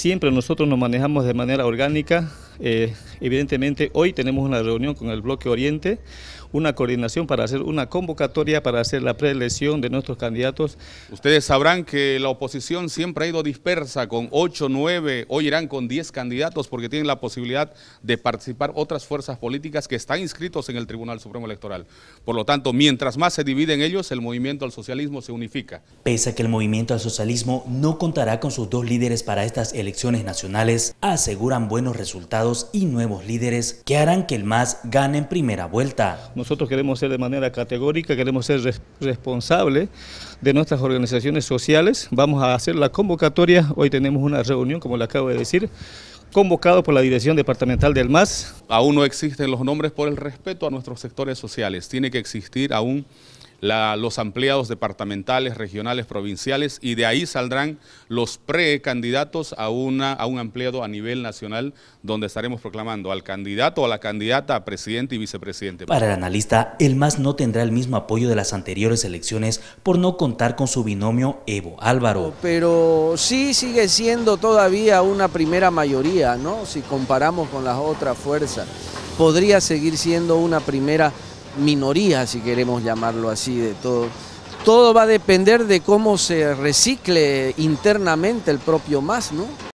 Siempre nosotros nos manejamos de manera orgánica. Eh, Evidentemente, hoy tenemos una reunión con el bloque Oriente, una coordinación para hacer una convocatoria para hacer la preelección de nuestros candidatos. Ustedes sabrán que la oposición siempre ha ido dispersa con 8, 9, hoy irán con 10 candidatos porque tienen la posibilidad de participar otras fuerzas políticas que están inscritos en el Tribunal Supremo Electoral. Por lo tanto, mientras más se dividen ellos, el movimiento al socialismo se unifica. Pese a que el movimiento al socialismo no contará con sus dos líderes para estas elecciones nacionales, aseguran buenos resultados y nuevos líderes que harán que el MAS gane en primera vuelta. Nosotros queremos ser de manera categórica, queremos ser responsables de nuestras organizaciones sociales. Vamos a hacer la convocatoria. Hoy tenemos una reunión, como le acabo de decir, convocado por la Dirección Departamental del MAS. Aún no existen los nombres por el respeto a nuestros sectores sociales. Tiene que existir aún los ampliados departamentales, regionales, provinciales, y de ahí saldrán los precandidatos a, una, a un ampliado a nivel nacional, donde estaremos proclamando al candidato o a la candidata a presidente y vicepresidente. Para el analista, el MAS no tendrá el mismo apoyo de las anteriores elecciones por no contar con su binomio Evo Álvaro. Pero sí sigue siendo todavía una primera mayoría, ¿no? Si comparamos con las otras fuerzas, podría seguir siendo una primera mayoría minoría, si queremos llamarlo así, de todo. Todo va a depender de cómo se recicle internamente el propio MAS, ¿no?